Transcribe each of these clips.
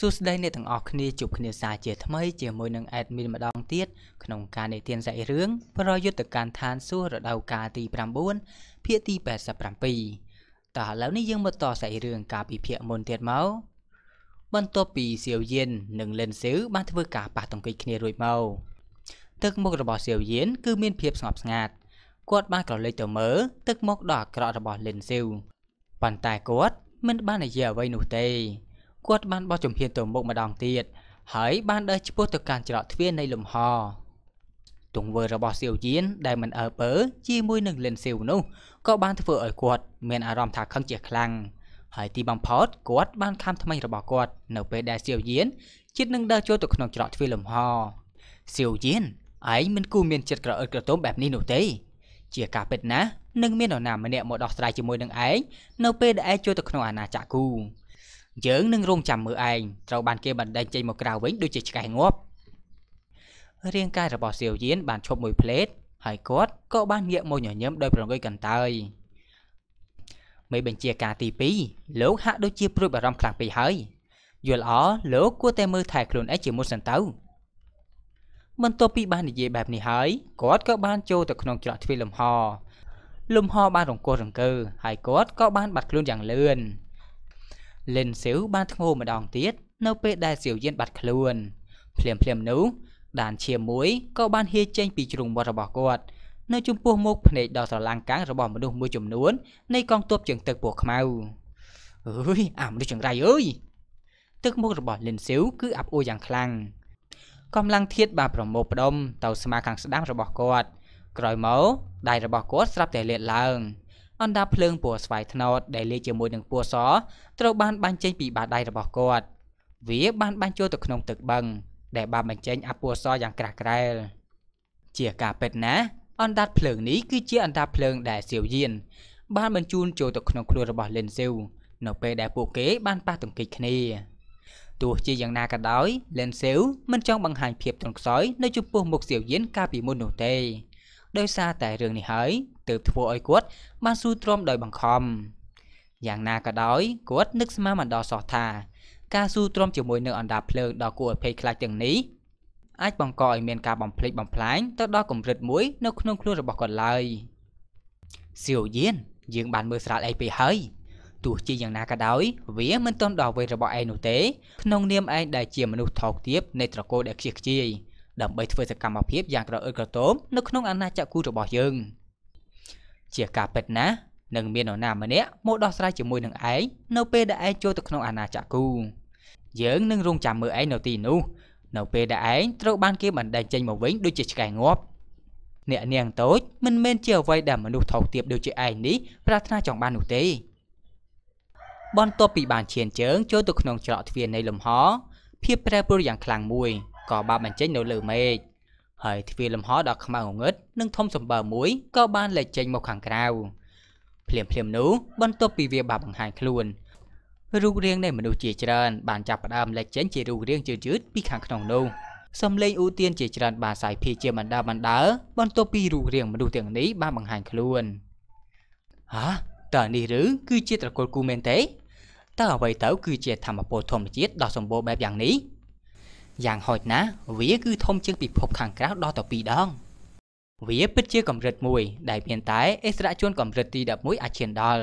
សួស្តីអ្នកទាំងអស់គ្នាជួបគ្នាសាជាថ្មីជាមួយនឹង admin ម្ដងទៀតក្នុងការនិទានសាច់រឿងប្រយុទ្ធកានឋានសួគ៌រដូវកាលទី9ភាគទី87តោះឥឡូវនេះយើងមកតសាច់រឿងកាលពីភាគមុនទៀតមកបន្ទាប់ពីសៀវយិននិងលិនស៊ឺបានធ្វើការប៉ះទង្គិចគ្នារួចមកទឹកមុខរបស់សៀវយិនគឺមានភាពស្ងប់ស្ងាត់គាត់បានក្រឡេកទៅមើលទឹកមុខដ៏អាក្រក់របស់លិនស៊ឺប៉ុន្តែគាត់មិនបាននិយាយអ្វីនោះទេគាត់បានបោះជំហានទៅមុខម្ដងទៀតហើយបានដើរឆ្ពោះទៅកាន់ច្រកទ្វារនៃលំហ ទង្វើរបស់សៀវយានដែលមិនអើពើជាមួយនឹងលិនសៀវនោះក៏បានធ្វើឲ្យគាត់មានអារម្មណ៍ថាខឹងជាខ្លាំងហើយទីបំផុតគាត់បានខំថ្មីរបស់គាត់នៅពេលដែលសៀវយានជិតនឹងដើរចូលទៅក្នុងច្រកទ្វារលំហសៀវយានឯងមិនគូមានចិត្តក្រអឺតក្រទមបែបនេះនោះទេ ជាការពិតណាស់នឹងមាននរណាម្នាក់មកដោះស្រាយជាមួយនឹងឯងនៅពេលដែលឯងចូលទៅក្នុងអាណាចក្រគូយើងនឹងរងចាំមើលឯងត្រូវបានគេបណ្ដេញចេញមកក្រៅវិញដូចជាឆ្កែងាប់រាងកាយរបស់សៀវយានបានឈប់មួយភ្លេតហើយគាត់ក៏បានងាកមកញញឹមដោយប្រងើយកន្តើយមេបញ្ជាការទី2លោកហាក់ដូចជាព្រួយបារម្ភខ្លាំងពេកហើយ យល់អលោកគួរតែមើលថែខ្លួនឯងជាមុនសិនទៅបន្ទាប់ពីបាននិយាយបែបនេះហើយគាត់ក៏បានចូលទៅក្នុងច្រកទ្វារលំហ លំហបានរង្គោះរង្គើហើយគាត់ក៏បានបាត់ខ្លួនយ៉ាងលឿនលិនសៀវបានធ្ងោម្ដងទៀតនៅពេលដែលសៀវយានបាត់ខ្លួន ភ្លាមភ្លាមនោះដានឈាមមួយក៏បានហៀចេញ ពីជ្រុងមាត់របស់គាត់នៅចំពោះមុខភ្នែកដ៏ស្រឡាំងកាំងរបស់មនុស្សមួយចំនួននៃកងទ័ពជើងទឹកពណ៌ខ្មៅអើយអាមនុស្សចង្រៃអើយទឹកមុខរបស់លិនសៀវគឺអាប់អួរយ៉ាងខ្លាំងកម្លាំងធាតបានប្រមូលផ្ដុំទៅស្មាខាងស្ដាំរបស់គាត់ក្រោយមកដៃរបស់គាត់ស្រាប់តែលាតឡើងអណ្ដាតភ្លើងពណ៌ស្វាយត្នោតដែលលាយជាមួយនឹងពណ៌សត្រូវបានបាញ់ចេញពីបាតដៃរបស់គាត់វាបានបាញ់ចូលទៅក្នុងទឹកបឹងដែលបានបញ្ចេញអពណ៌សយ៉ាងក្រាស់ក្រែលជាការពិតណាស់អណ្ដាតភ្លើងនេះគឺជាអណ្ដាតភ្លើងដែលសៀវយានបានបញ្ជូនចូលទៅក្នុងខ្លួនរបស់លិនស៊ីវនៅពេលដែលពួកគេបានប៉ះទង្គិចគ្នាទោះជាយ៉ាងណាក៏ដោយលិនស៊ីវមិនចង់បង្ហាញភាពទ្រឹងខ្សោយនៅចំពោះមុខសៀវយានកាលពីមុននោះទេដោយសារតែរឿងនេះហើយទើបធ្វើឲ្យគាត់បានស៊ូទ្រាំដោយបង្ខំយ៉ាងណាក៏ដោយគាត់នឹកស្មានមិនដល់សោះថាការស៊ូទ្រាំជាមួយនឹងអណ្ដាភ្លើងដ៏គួរឲ្យភ័យខ្លាចទាំងនេះអាចបង្កឲ្យមានការបំផ្លិចបំផ្លាញទៅដល់កម្រិតមួយនៅក្នុងខ្លួនរបស់គាត់ឡើយសៀវយានយើងបានមើលស្រាលអីពេកហើយទោះជាយ៉ាងណាក៏ដោយវាមិនទាន់ដល់វ័យរបស់ឯងនោះទេក្នុងនាមឯងដែលជាមនុស្សថោកទាបនៃត្រកូលដែលខ្ជិះខ្ជាយដើម្បីធ្វើសកម្មភាពយ៉ាងក្រអឺតក្រទមនៅក្នុងអាណាចក្ររបស់យើង។ជាការពិតណានឹងមាននរណាម្នាក់មកដោះស្រាយជាមួយនឹងឯងនៅពេលដែលឯងចូលទៅក្នុងអាណាចក្រគូយើងនឹងរងចាំមើលឯងនៅទីនោះ នៅពេលដែលឯងត្រូវបានគេបណ្ដេញចេញមកវិញដូចជាឆ្កែងាប់អ្នកនាងតូចមិនមែនជាអ្វីដែលមនុស្សថោកទាបដូចជាឯងនេះប្រាថ្នាចង់បាននោះទេបន្ទាប់ពីបានឈានជើងចូលទៅក្នុងច្រកទ្វារនៃលំហ ភាពប្រែប្រួលយ៉ាងខ្លាំងមួយក៏បានបញ្ចេញនៅលើមេឃហើយទ្វារលំហដ៏ខ្មៅងងឹតនិងធំសម្បើមួយក៏បានលេចចេញមកខាងក្រៅភ្លាមភ្លាមនោះបន្ទាប់ពីវាបាបង្ហាញខ្លួនរូបរាងនៃមនុស្សជាច្រើនបានចាប់ផ្ដើមលេចចេញជារូបរាងយឺតៗពីខាងក្នុងនោះសំឡេងឧទានជាច្រើន បានសាយភាជាបណ្ដាបណ្ដាបន្ទាប់ពីរូបរាងមនុស្សទាំងនេះបានបង្ហាញខ្លួនហាតើនេះឬគឺជាត្រកូលគូមែនទេតើអ្វីទៅ គឺជាធម្មពលធម្មជាតិដ៏សម្បូរបែបយ៉ាងនេះយ៉ាងហោចណាស់វា គឺធំជាងពិភព ខាងក្រៅដល់ទៅ2ដង វា ពិតជាកម្រិតមួយដែលមានតែអិសរាជជនកម្រិតទី11អាចឈានដល់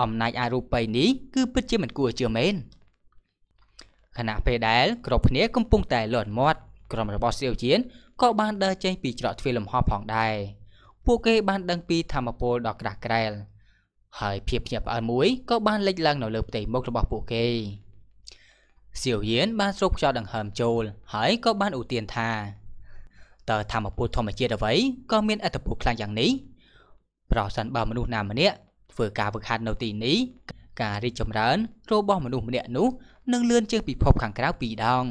អំណាចអរូបីនេះគឺពិតជាមិនគួរជឿមែនខណៈពេលដែលគ្រប់គ្នាកំពុងតែលាន់មាត់ក្រុមរបស់សៀវជៀនក៏បាន ដើរចេញពីច្រកទ្វារលំហផងដែរពួកគេបានដឹងពីធម្មពលដ៏ក្រាស់ក្រែល ហើយភាពញាប់ផ្អើលមួយក៏បានលេចឡើង នៅលើផ្ទៃមុខរបស់ពួកគេ។សៀវយានបានស្រូបខ្យល់ដង្ហើមចូលហើយក៏បានឧទានថាតើធម្មពលធម្មជាតិអ្វីក៏មានអត្តពលខ្លាំងយ៉ាងនេះប្រសិនបើមនុស្សណាម្នាក់ធ្វើការវឹកហាត់នៅទីនេះការរីកចម្រើនរបស់មនុស្សម្នាក់នោះនឹងលឿនជាងពិភពខាងក្រៅពីរដង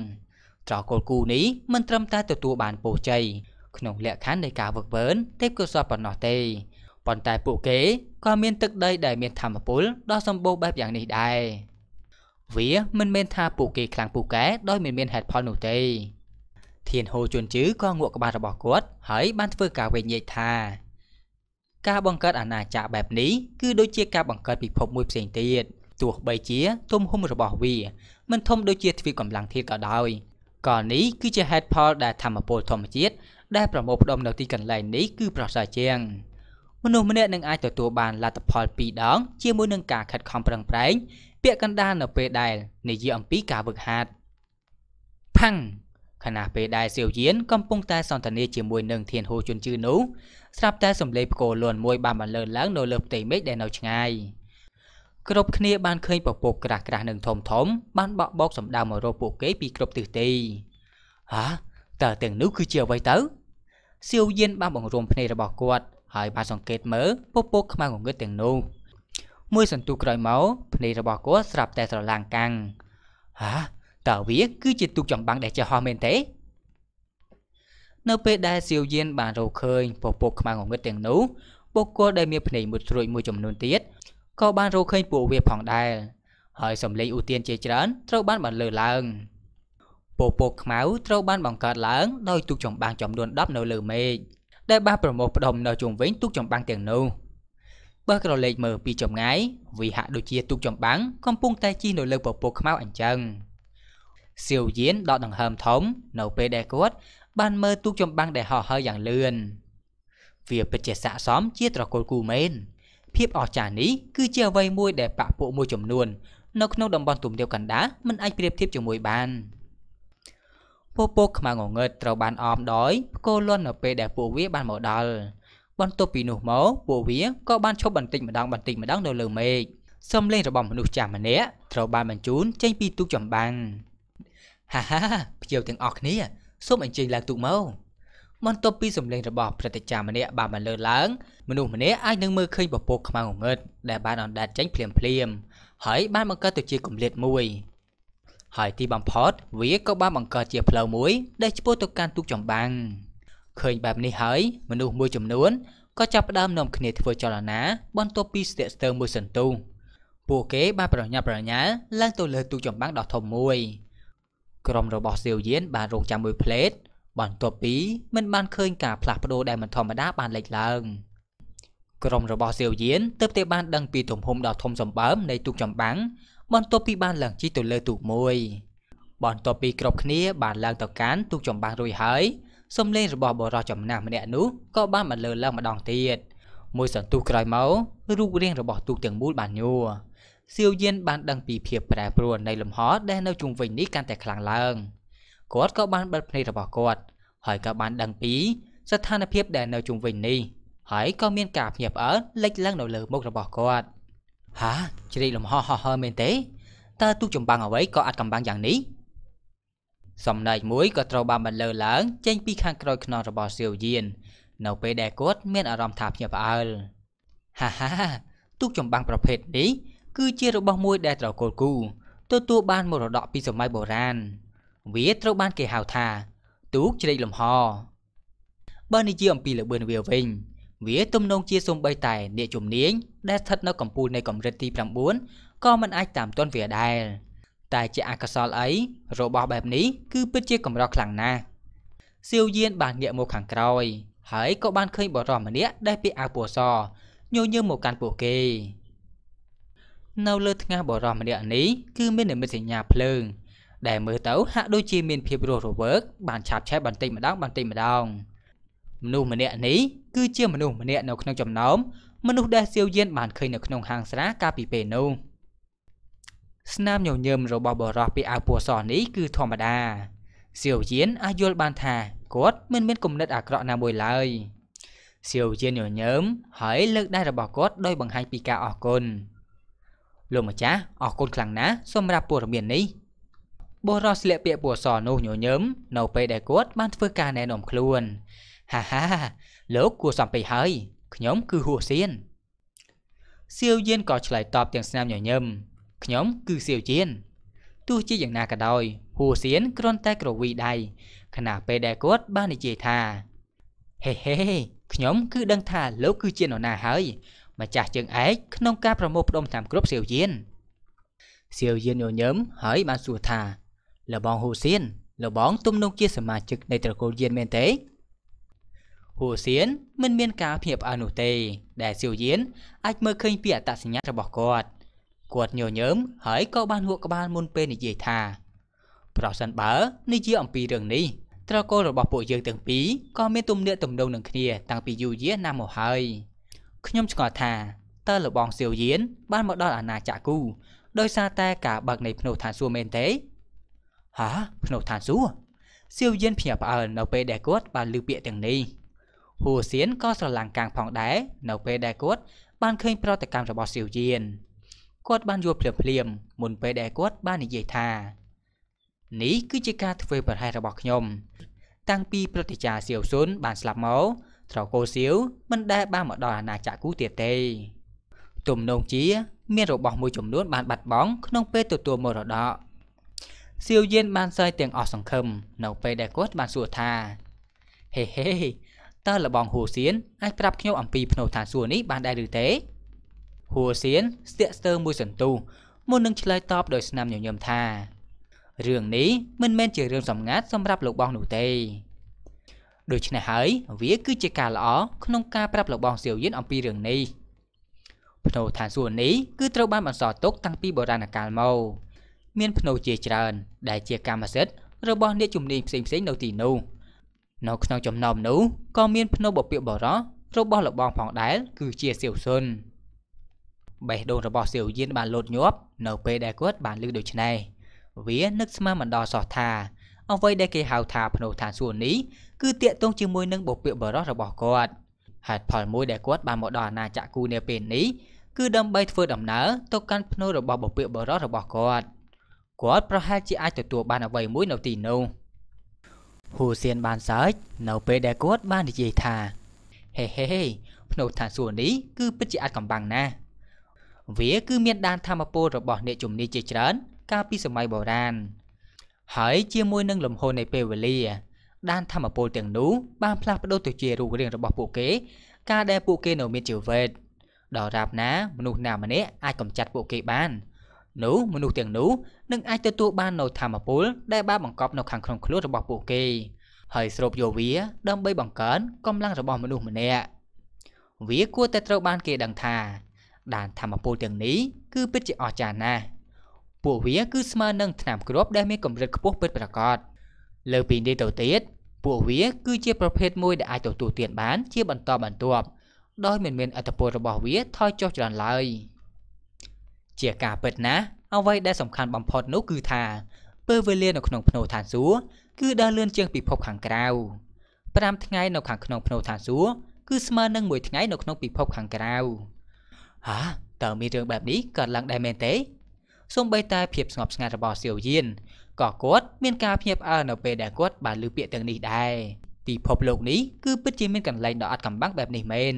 ត្រកូលគូនេះមិនត្រឹមតែទទួលបានពរជ័យក្នុងលក្ខខណ្ឌនៃការវឹកវើទេពកោសលប៉ុណ្ណោះទេប៉ុន្តែពួកគេក៏មានទឹកដីដែលមានធម្មពលដ៏សម្បូរបែបយ៉ាងនេះដែរវាមិនមែនថាពួកគេខ្លាំងពូកែដោយមិនមានហេតុផលនោះទេ ធានហូជន់ជឺក៏ងក់ក្បាលរបស់គាត់ហើយបានធ្វើការវិនិច្ឆ័យថាការបង្កើតអាណាចក្របែបនេះគឺដូចជាការបង្កើតពិភពមួយផ្សេងទៀតទោះបីជាទំហំរបស់វាមិនធំដូចជាទ្វីបកម្លាំងធាតុក៏ដោយក៏នេះគឺជាហេតុផលដែលធម្មពលធម្មជាតិដែលប្រមូលផ្ដុំនៅទីកន្លែងនេះគឺប្រសើរជាងមនុស្សម្នាក់នឹងអាចទទួលបានលទ្ធផល2ដង ជាមួយនឹងការខិតខំប្រឹងប្រែងពាក្យកណ្ដាលនៅពេលដែលនិយាយអំពីការវឹកហាត់ផាំងខណៈពេលដែលសៀវយានកំពុងតែសន្ទនាជាមួយនឹង ធានហូជុនជឺនោះស្រាប់តែសំឡេងផ្គរលាន់មួយ បានបន្លឺឡើងនៅលើផ្ទៃមេឃដែលនៅឆ្ងាយគ្រប់គ្នាបានឃើញពពកក្រាស់ក្រាស់នឹងធំធំ បានបក់បោកសម្ដៅមករកពួកគេពីគ្រប់ទិសទីហាតើទាំងនោះគឺជាអ្វីទៅសៀវយានបានបង្រួមភ្នែករបស់គាត់ហើយបានសង្កេតមើលពពកខ្មៅងងឹតទាំងនោះមួយសន្ទុះក្រោយមកភ្នែករបស់គាត់ស្រាប់តែស្រឡាំងកាំងហាតើវាគឺជាទូកចំបាំងដែលចេះហោះមែនទេនៅពេលដែលសៀវយានបានរកឃើញពពុះខ្មៅងងឹតទាំងនោះបុគ្គលដែលមានភ្នែកមុតស្រួយមួយចំនួនទៀតក៏បានរកឃើញពួកវាផងដែរហើយសំឡេងឧទានជាច្រើនត្រូវបានបន្លឺឡើង ពពុះខ្មៅត្រូវបានបង្កើតឡើងដោយទូកចំបាំងចំនួន10នៅលើមេឃដែលបានប្រមូលផ្ដុំនៅជុំវិញទូកចំបាំងទាំងនោះ។បើក្រឡេកមើលពីចម្ងាយវាហាក់ដូចជាទូកចំបាំងកំពុងតែជិះនៅលើពពកខ្មៅអញ្ចឹងសៀវយានដកដង្ហើមធំនៅពេលដែលគាត់បានមើលទូកចំបាំងដែលហោះហើរយ៉ាងលឿនវាពិតជាស័កសមជាត្រកូលគូមែនភាពអស្ចារ្យនេះគឺជាអ្វីមួយដែលបាក់ពួកមួយចំនួននៅក្នុងតំបន់ទំនាបកណ្ដាលមិនអាចប្រៀបធៀបជាមួយបានពពកខ្មៅងងើតត្រូវបានអមដោយផ្គរលន់នៅពេលដែលពួកវាបានមកដល់បន្ទាប់ពីនោះមកពួកវាក៏បានឈប់បន្តិចម្ដងបន្តិចម្ដងនៅលើមេឃសំឡេងរបស់មនុស្សចាស់ម្នាក់ត្រូវបានបញ្ជូនចេញពីទូកចម្បាំងហាហាភ្ញៀវទាំងអស់គ្នាសូមអញ្ជើញឡើងទូកមកបន្ទាប់ពីសំឡេងរបស់ព្រឹទ្ធាចារ្យម្នាក់បានបន្លឺឡើងមនុស្សម្នាក់អាចនឹងមើលឃើញពពកខ្មៅងងឹតដែលបានអណ្ដែតចេញភ្លាមភ្លាមហើយបានបង្កើតទៅជាគម្លាតមួយហើយទីបំផុតវាក៏បានបង្កើតជាផ្លូវមួយ ដែលឆ្ពោះទៅកាន់ទូកចម្បាំងឃើញបែបនេះហើយមនុស្សមួយចំនួនក៏ចាប់ផ្ដើមនាំគ្នាធ្វើចលនាបន្ទាប់ពីស្ទាក់ស្ទើរមួយសន្ទុះពួកគេបានប្រញាប់ប្រញាល់ឡើងទៅលើទូកចម្បាំងដ៏ធំមួយ ក្រុមរបស់សៀវយាន បានរងចាំមួយផ្លេត បន្ទាប់ពីមិនបានឃើញការផ្លាស់ប្ដូរដែលមិនធម្មតាបានលេចឡើងក្រុមរបស់សៀវយានទើបតែបានដឹងពីទំហំដ៏ធំសម្បើម នៃទូកចម្បាំងបន្ទាប់ពីបានឡើងជិះទៅលើទូកមួយ បន្ទាប់ពីគ្រប់គ្នា បានឡើងទៅកាន់ទូកចម្បាំងរួចហើយសំឡេងរបស់បរោះចំណាស់ម្នាក់នោះក៏បានបន្លឺឡើងម្ដងទៀតមួយសន្ទុះក្រោយមករូបរាងរបស់ទូកទាំងមូលបានញួរសៀវយានបានដឹងពីភាពប្រែប្រួលនៃលំហដែលនៅជុំវិញនេះកាន់តែខ្លាំងឡើងគាត់ក៏បានបិទភ្នែករបស់គាត់ហើយក៏បានដឹងពីស្ថានភាពដែលនៅជុំវិញនេះហើយក៏មានការភ្ញាក់ផ្អើលលេចឡើងនៅលើមុខរបស់គាត់ហាជ្រែកលំហហោះហើមែនទេតើទូកចម្បាំងអ្វីក៏អាចកំបាំងយ៉ាងនេះចំណែកមួយក៏ត្រូវបានបន្លឺឡើង ចេញពី ខាងក្រោយខ្នងរបស់សៀវយាននៅពេលដែលគាត់មានអារម្មណ៍ថាភ្ញាក់ផ្អើលហាហាទូកចម្បាំងប្រភេទនេះគឺជារបស់មួយ ដែលត្រកូលគូទទួលបានមរតកពីសម័យបុរាណវាត្រូវបានគេហៅថា ទូកជ្រែកលំហបើនិយាយអំពីល្បឿនវាវិញវា ទំនងជាសំបីតែអ្នកជំនាញដែលស្ថិតនៅកម្ពុជានៃកម្រិតទី9ក៏មិនអាចតាមទាន់វាដែរតែជាអកុសលអីរបស់បែបនេះគឺពិតជាកម្រខ្លាំងណាស់សៀវយានបានងាកមកខាងក្រោយហើយក៏បានឃើញបរិមម្នាក់ដែលពាក់អាវពណ៌សញញើមមកកាន់ពួកគេនៅលើថ្ងាសបរិមម្នាក់នេះគឺមាននិមិត្តសញ្ញាភ្លើង ដែលមើលទៅ ហាក់ដូចជាមានភាពរស់រវើកបានឆាប់ឆេះបន្តិចម្ដងបន្តិចម្ដងមនុស្សម្នាក់នេះគឺជាមនុស្សម្នាក់នៅក្នុងចំណោមមនុស្សដែលសៀវយានបានឃើញនៅក្នុងហាងស្រាកាលពីពេលនោះ។ស្នាមញញឹមរបស់បរោះពីអាវពណ៌សនេះគឺធម្មតាសៀវយានអាចយល់បានថាគាត់មិនមានគំនិតអាក្រក់ណាមួយឡើយសៀវយានញញើមហើយលើកដៃរបស់គាត់ដោយបង្ហាញពីការអរគុណលោកម្ចាស់អរគុណខ្លាំងណាស់សម្រាប់ព័ត៌មាននេះបរោះស្លៀកពាក់ពណ៌សនោះញញើមនៅពេលដែលគាត់បានធ្វើការណែនាំខ្លួនហាហាលោកគួរសំពេចហើយខ្ញុំគឺហួសសៀនសៀវយានក៏ឆ្លើយតបទាំងស្នាមញញឹមខ្ញុំគឺសៀវជៀនទោះជាយ៉ាងណាក៏ដោយហួសៀនគ្រាន់តែក្រវីដៃខណៈពេលដែលគាត់បាននិយាយថា ហេហេខ្ញុំគឺដឹងថាលោកគឺជានរណាហើយ ម្ចាស់ជើងឯកក្នុងការប្រមូលផ្ដុំតាមគ្រប់សៀវយានសៀវយានញញឹមហើយបានសួរថាលបងហ៊ូសៀនលបងទំនងជាសមាជិកនៃត្រកូលយានមែនទេហ៊ូសៀនមិនមានការភៀបផ្អើលនោះទេ ដែលសៀវយានអាចមើលឃើញពីអត្តសញ្ញាណរបស់គាត់គាត់ញញើមហើយក៏បានហួកក្បាលមុនពេលនិយាយថាប្រសិនបើនិយាយអំពីរឿងនេះត្រកូលរបស់ពួកយើងទាំងពីរក៏មានទំនាក់ទំនងនឹងគ្នាតាំងពីយូរយារណាស់មកហើយខ្ញុំឆ្ងល់ថាតើលបងសៀវយានបានមកដល់អាណាចក្រគូដោយសារតែការបើកនៃភ្នោះឋានសួគ៌មែនទេហាភ្នោះឋានសួគ៌សៀវយានភ្ញាក់ផ្អើលនៅពេលដែលគាត់បានឮពាក្យទាំងនេះហួសៀនក៏ស្រឡាំងកាងផងដែរនៅពេលដែលគាត់បានឃើញប្រតិកម្មរបស់សៀវយានគាត់បានយល់ភ្លាមៗមុនពេលដែលគាត់បាននិយាយថា នេះគឺជាការធ្វើប្រហែសរបស់ខ្ញុំ តាំងពីព្រឹទ្ធាចារ្យសៀវស៊ុនបានស្លាប់មកត្រកូលសៀវមិនដែល បានមកដល់អាណាចក្រគូទៀតទេ ទំនងជា មានរបស់មួយចំនួនបានបាត់បង់ក្នុងពេលទទួលមរតកសៀវយាន បានសើចទាំងអស់សង្ឃឹមនៅពេលដែលគាត់បានសួរថាហេហេតើលបងហ៊ូសៀនអាចប្រាប់ខ្ញុំអំពីភ្នោឋានសួគ៌នេះបានដែរឬទេហួសៀនស្ទាក់ស្ទើរមួយសន្ទុះមុននឹងឆ្លើយតបដោយស្នាមញញឹមថារឿងនេះមិនមែនជារឿងសម្ងាត់សម្រាប់លោកបងនោះទេ ដូច្នេះហើយវាគឺជាការល្អក្នុងការប្រាប់លោកបងសៀវយិនអំពីរឿងនេះភ្នោឋានសួគ៌នេះគឺត្រូវបានបន្សល់ទុកតាំងពីបុរាណកាលមកមានភ្នោជាច្រើនដែលជាកម្មសិទ្ធិរបស់អ្នកជំនាញផ្សេងៗនៅទីនោះនៅក្នុងចំណោមនោះក៏មានភ្នោបពាកបរោះរបស់លោកបងផងដែរគឺជាសៀវសុនបេះដូងរបស់សៀវយានបានលោតញាប់នៅពេលដែលគាត់បានឮដូច្នេះវានឹកស្មានមិនដល់សោះថាអ្វីដែលគេហៅថាភ្នោឋានសួគ៌នេះគឺតាកតងជាមួយនឹងបុព្វបុរសរបស់គាត់ហេតុផលមួយដែលគាត់បានមកដល់អាណាចក្រគូនាពេលនេះគឺដើម្បីធ្វើដំណើរទៅកាន់ភ្នូរបស់បុព្វបុរសរបស់គាត់គាត់ប្រហែលជាអាចទទួលបានអ្វីមួយនៅទីនោះហ៊ូសៀនបានសើចនៅពេលដែលគាត់បាននិយាយថាហេហេភ្នូឋានសួគ៌នេះគឺពិតជាអាចកំបាំងណាស់វាគឺមានដានធម្មពលរបស់អ្នកជំនាញជាច្រើន កាលពីសម័យបុរាណហើយជាមួយនឹងលំហនៃពេលវេលា ដានធម្មពលទាំងនោះបានផ្លាស់ប្ដូរទៅជារូបរាងរបស់ពួកគេ ការដែលពួកគេនៅមានជីវិតដល់រាប់ណា មនុស្សណាម្នាក់អាចកំចាត់ពួកគេបាន នោះមនុស្សទាំងនោះនឹងអាចទទួលបាននៅធម្មពលដែលបានបង្កប់ នៅខាងក្នុងខ្លួនរបស់ពួកគេហើយស្រូបយកវា ដើម្បីបង្កើនកម្លាំងរបស់មនុស្សម្នាក់វាគួរតែត្រូវបាន គេដឹងថាដានធម្មពលទាំងនេះគឺពិតជាអស្ចារ្យណាស់ពួកវាគឺស្មើនឹងថ្នាំគ្រាប់ដែលមានកម្រិតខ្ពស់ពិតប្រាកដលើពីនេះទៅទៀតពួកវាគឺជាប្រភេទមួយដែលអាចទទួលទានបាន ជាបន្តបន្ទាប់ដោយមិនមាន អត្តពលរបស់វាថយចុះច្រើនឡើយជាការពិតណាស់អ្វីដែលសំខាន់បំផុតនោះគឺថាពេលវេលានៅក្នុងភ្នូឋានសួគ៌គឺដើរលឿនជាងពិភពខាងក្រៅ5ថ្ងៃនៅខាងក្នុងភ្នូឋានសួគ៌គឺស្មើនឹង1ថ្ងៃនៅក្នុងពិភពខាងក្រៅហាតើមានរឿងបែបនេះកើតឡើងដែរមែនទេសូម្បីតែភាពស្ងប់ស្ងាត់របស់សៀវយានក៏គាត់មានការភ្ញាក់ផ្អើលនៅពេលដែលគាត់បានឮពាក្យទាំងនេះដែរពិភពលោកនេះគឺពិតជាមានកន្លែងដ៏អត់កំបាំងបែបនេះមែន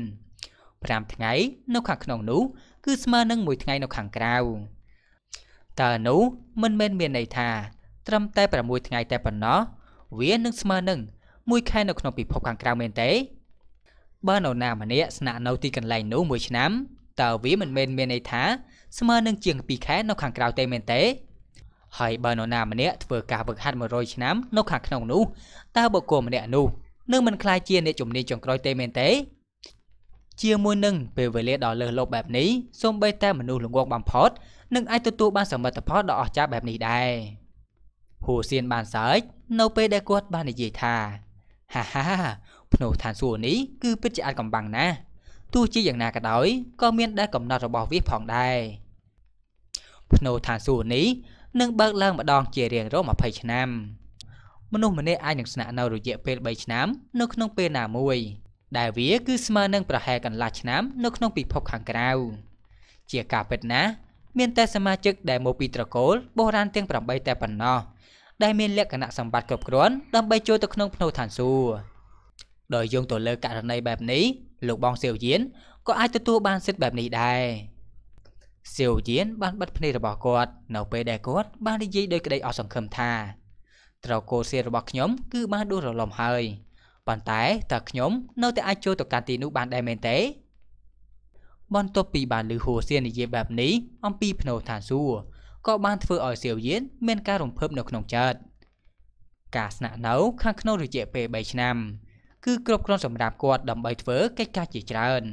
5ថ្ងៃនៅខាងក្នុងនោះគឺស្មើនឹង1ថ្ងៃនៅខាងក្រៅតើនោះមិនមែនមានន័យថា ត្រឹមតែ6ថ្ងៃតែប៉ុណ្ណោះវានឹងស្មើនឹង1ខែនៅក្នុងពិភពខាងក្រៅមែនទេ បើនរណាម្នាក់ស្នាក់នៅទីកន្លែងនោះមួយឆ្នាំតើវាមិនមែនមានន័យថាស្មើនឹងជាង2ខែនៅខាងក្រៅទេមែនទេហើយបើនរណាម្នាក់ធ្វើការវឹកហាត់100ឆ្នាំនៅខាងក្នុងនោះតើបុគ្គលម្នាក់នោះនឹងមិនខ្លាចជាអ្នកជំនាញចុងក្រោយទេមែនទេជាមួយនឹងពេលវេលាដ៏លើសលប់បែបនេះសូម្បីតែមនុស្សល្ងងបំផុតនឹងអាចទទួលបានសមិទ្ធផលដ៏អស្ចារ្យបែបនេះដែរហួសៀនបានសើចនៅពេលដែលគាត់បាននិយាយថាហាហាភ្នោះឋានសួគ៌នេះគឺពិតជាអាចកំបាំងណាស់ទោះជាយ៉ាងណាក៏ដោយក៏មានដែនកំណត់របស់វាផងដែរភ្នូឋានសួគ៌នេះនឹងបើកឡើងម្ដងជារៀងរាល់20ឆ្នាំមនុស្សម្នាក់អាចនឹងស្នាក់នៅរយៈពេល3ឆ្នាំ នៅក្នុងពេលណាមួយដែលវាគឺស្មើនឹងប្រហែលកន្លះឆ្នាំនៅក្នុងពិភពខាងក្រៅជាការពិតណាស់មានតែសមាជិកដែលមកពីត្រកូលបុរាណទាំង8តែប៉ុណ្ណោះដែលមានលក្ខណៈសម្បត្តិគ្រប់គ្រាន់ដើម្បីចូលទៅក្នុងភ្នូឋានសួគ៌ដោយយោងទៅលើករណីបែបនេះលោកបងសាវយានក៏អាចទទួលបានសិទ្ធិបែបនេះដែរសាវយានបានបិទភ្នែករបស់គាត់នៅពេលដែលគាត់បាននិយាយដោយក្តីអស់សង្ឃឹមថា ត្រកូលសៀនរបស់ខ្ញុំគឺបានដួលរលំហើយប៉ុន្តែតើខ្ញុំ នៅតែអាចចូលទៅកាន់ទីនោះបានដែរមែនទេបន្ទាប់ពីបានឮហួសៀននិយាយបែបនេះអំពី ភ្នោឋានសួគ៌ក៏បានធ្វើឲ្យសាវយានមានការរំភើបនៅក្នុងចិត្តការស្នាក់នៅខាងក្នុងរយៈពេល3ឆ្នាំគឺគ្រប់គ្រាន់សម្រាប់គាត់ដើម្បីធ្វើកិច្ចការជាច្រើន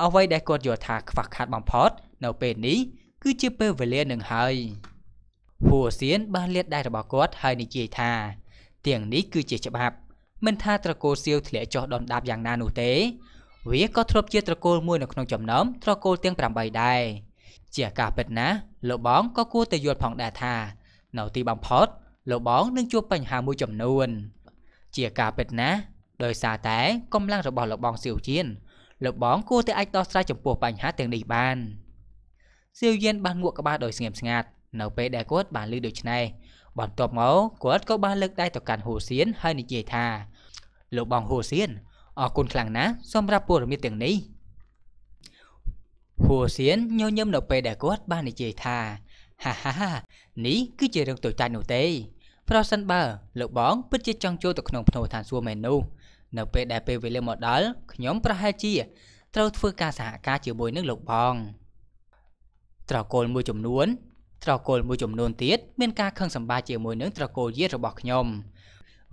អ្វីដែលគាត់យល់ថាខ្វះខាតបំផុត នៅពេលនេះគឺជាពេលវេលានឹងហើយហួសៀនបានលាតដៃរបស់គាត់ហើយនិយាយថាទាំងនេះគឺជាច្បាប់មិនថាត្រកូលសៀវធ្លាក់ចុះដុនដាបយ៉ាងណានោះទេ វាក៏ធ្លាប់ជាត្រកូលមួយនៅក្នុងចំណោមត្រកូលទាំង8ដែរជាការពិតណាស់លោកបងក៏គួរតែយល់ផងដែរថានៅទីបំផុតលោកបងនឹងជួបបញ្ហាមួយចំនួន ជាការពិតណាស់ដោយសារតែកម្លាំងរបស់លោកបងសៀវជៀនលោកបង គួរតែអាចដោះស្រាយចំពោះបញ្ហាទាំងនេះបានសៀវជៀនបានងក់ក្បាលដោយស្ងៀមស្ងាត់នៅពេលដែលគាត់បានឮដូច្នេះបន្ទាប់មកគាត់ក៏បានលើកដៃទៅកាន់ហ៊ូសៀនហើយនិយាយថា លោកបងហ៊ូសៀនអរគុណខ្លាំងណាស់សម្រាប់ព័ត៌មានទាំងនេះហួសៀនញញឹមនៅពេលដែលគាត់បាននិយាយថាហាហាហានេះគឺជារឿងតូចតាចនោះទេប្រសិនបើលោកបង ពិតជាចង់ចូលទៅក្នុងភ្នូឋានសួគ៌មែននោះនៅពេលដែលពេលវេលាមកដល់ខ្ញុំប្រហែលជាត្រូវធ្វើការសហការជាមួយនឹងលោកបងត្រកូលមួយចំនួនត្រកូលមួយចំនួនទៀតមានការខឹងសម្បារជាមួយនឹងត្រកូលយាយរបស់ខ្ញុំ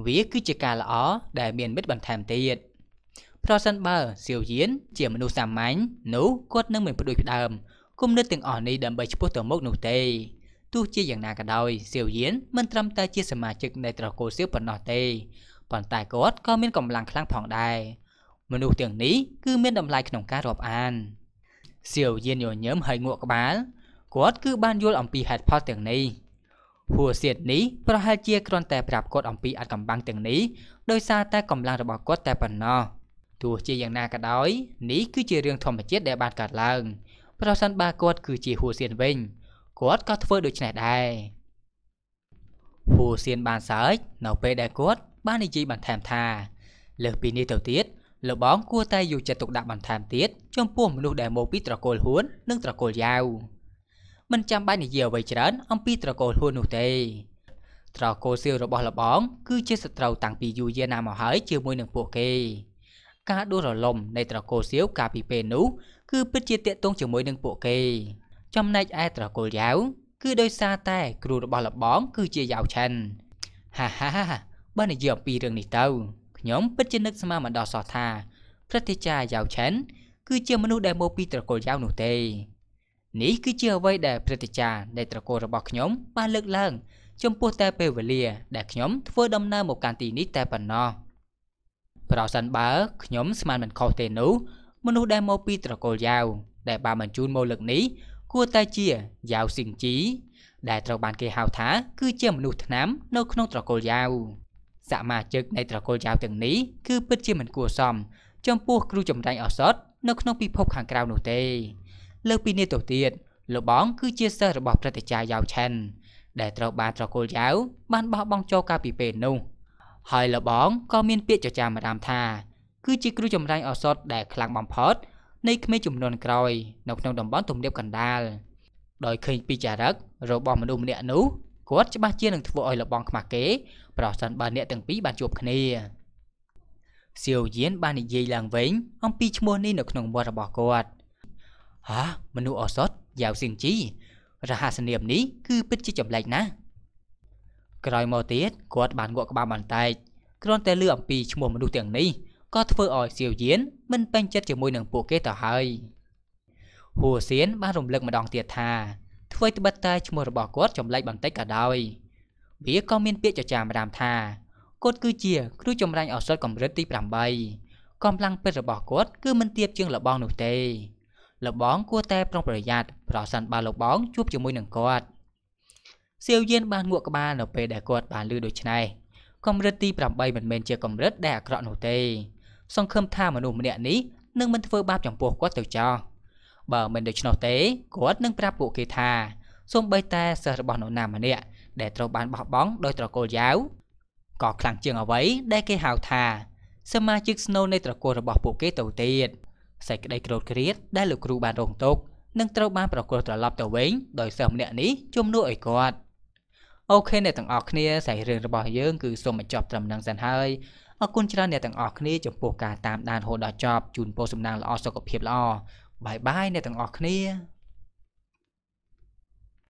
វាគឺជាការល្អដែលមានមិត្តបន្ថែមទៀតប្រសិនបើសៀវយាន ជាមនុស្សសាមញ្ញនោះគាត់នឹងមិនផ្ដួចផ្ដើមគុណិតទាំងអស់នេះដើម្បីឈ្មោះទៅមុខនោះទេទោះជាយ៉ាងណាក៏ដោយសៀវយានមិនត្រឹមតែជាសមាជិកនៃត្រកូលសៀវប៉ុណ្ណោះទេប៉ុន្តែគាត់ក៏មានកម្លាំងខ្លាំងផងដែរមនុស្សទាំងនេះគឺ មានតម្លៃក្នុងការរាប់អានសៀវយានញញឹមហើយងក់ក្បាលគាត់គឺបានយល់អំពីហេតុផលទាំងនេះហួសៀតនេះប្រហែលជាគ្រាន់តែប្រាប់គាត់អំពីអត្តកម្បាំងទាំងនេះដោយសារតែកម្លាំងរបស់គាត់តែប៉ុណ្ណោះទោះជាយ៉ាងណាក៏ដោយនេះគឺជារឿងធម្មជាតិដែលបានកើតឡើង ប្រសិនបើគាត់គឺជាហួសៀនវិញគាត់ក៏ធ្វើដូច្នេះដែរហួសៀនបានសើចនៅពេលដែលគាត់បាននិយាយបន្ថែមថាលើសពីនេះទៅទៀតលោកបងគួរតែយកចិត្តទុកដាក់បន្ថែមទៀតចំពោះមនុស្សដែលមកពីត្រកូលហ៊ួននិងត្រកូលយ៉ាវមិនចាំបាច់និយាយអ្វីច្រើន អំពីត្រកូលហ៊ួននោះទេ ត្រកូលសៀវរបស់លបងគឺជាសត្រូវតាំងពីយូរយារណាមកហើយជាមួយនឹងពួកគេ ការដួលរលំនៃត្រកូលសៀវកាលពីពេលនោះគឺពិតជាតាក់ទងជាមួយនឹងពួកគេ ចំណែកឯត្រកូលយ៉ាវគឺដោយសារតែគ្រូរបស់លបងគឺជាយ៉ាវឆិនហាហាហាបើនិយាយអំពីរឿងនេះទៅខ្ញុំពិតជានឹកស្មានមិនដល់សោះថាព្រឹទ្ធាចារ្យយ៉ាវឆែនគឺជាមនុស្សដែលមកពីត្រកូលយ៉ាវនោះទេ នេះគឺជាអ្វីដែលព្រឹទ្ធាចារ្យនៃត្រកូលរបស់ខ្ញុំបានលើកឡើង ចំពោះតែពេលវេលាដែលខ្ញុំធ្វើដំណើរមកកាន់ទីនេះតែប៉ុណ្ណោះប្រសិនបើខ្ញុំស្មានមិនខុសទេនោះមនុស្សដែលមកពីត្រកូលយ៉ាវដែលបានបញ្ជូនមកលើកនេះគួរតែជាយ៉ាវស៊ីងជី ដែលត្រូវបានគេហៅថាគឺជាមនុស្សថ្នាំនៅក្នុងត្រកូលយ៉ាវសមាជិកនៃត្រកូលចៅទាំងនេះគឺពិតជាមិនគួរសមចំពោះគ្រូចម្រាញ់អសតនៅក្នុងពិភពខាងក្រៅនោះទេ លើពីនេះទៅទៀតលោកបង គឺជាសិស្សរបស់ព្រឹទ្ធាចារ្យយ៉ាវឆិន ដែលត្រូវបានត្រកូលយ៉ាវបានបោះបង់ចោលកាលពីពេលនោះ ហើយលោកបងក៏មានពាក្យចចាម្ដាមថាគឺជាគ្រូចម្រាញ់អសតដែលខ្លាំងបំផុតនៃក្មេងចំនួនក្រោយនៅក្នុងតំបន់ទំនាបកណ្ដាលដោយឃើញពីចារឹករបស់មនុស្សម្នាក់នោះគាត់ច្បាស់ជានឹងធ្វើឲ្យលបងខ្មាស់គេ ប្រសិនបើអ្នកទាំងពីរបានជួបគ្នាសៀវយាន បាននិយាយឡើងវិញអំពីឈ្មោះនេះនៅក្នុងវត្តរបស់គាត់ហាមនុស្សអសត់យ៉ាវស៊ីនជីរហស្សនាមនេះគឺពិតជាចម្លែកណាស់ក្រោយមកទៀតគាត់បានងក់ក្បាលបន្តិចគ្រាន់តែលឺអំពីឈ្មោះមនុស្សទាំងនេះក៏ធ្វើឲ្យសៀវយាន មិន ពេញចិត្តជាមួយនឹងពួកគេទៅហើយហួសៀនបានរំលឹកម្ដងទៀតថាធ្វើត្បិតតែឈ្មោះរបស់គាត់ចម្លែកបន្តិចក៏ដោយវាក៏មានពាក្យចចាមរាមថាគាត់គឺជាគ្រូចម្រាញ់ឱសថកម្រិតទី8កម្លាំងពិតរបស់គាត់គឺមិនទៀបជាងលបងនោះទេលបងគួរតែប្រុងប្រយ័ត្នប្រសិនបើលបងជួបជាមួយនឹងគាត់សៀវយានបានងក់ក្បាលនៅពេលដែលគាត់បានលឺដូច្នេះកម្រិតទី8មិនមែនជាកម្រិតដែលអាក្រក់នោះទេសង្ឃឹមថាមនុស្សម្នាក់នេះនឹងមិនធ្វើបាបចំពោះគាត់ទៅចោលបើមិនដូច្នោះទេគាត់នឹងប្រាប់ពួកគេថាសូម្បីតែសិស្សរបស់នរណាម្នាក់ដែលត្រូវបានបោះបង់ដោយត្រកូលយ៉ាវក៏ខ្លាំងជាងអ្វីដែលគេហៅថា សមាជិកស្នូលនៃត្រកូលរបស់ពួកគេទៅទៀតសេចក្តីក្រោធគ្រាតដែលលោកគ្រូបានរងទុកនឹងត្រូវបានប្រគល់ត្រឡប់ទៅវិញដោយសិស្សម្នាក់នេះជំនួសឲ្យគាត់អូខេអ្នកទាំងអស់គ្នាសាច់រឿងរបស់យើងគឺសូមបញ្ចប់ត្រឹមនឹងសិនហើយអរគុណច្រើនអ្នកទាំងអស់គ្នាចំពោះការតាមដានរហូតដល់ចប់ជូនពរសំណាងល្អសុខភាពល្អបាយបាយអ្នកទាំងអស់គ្នា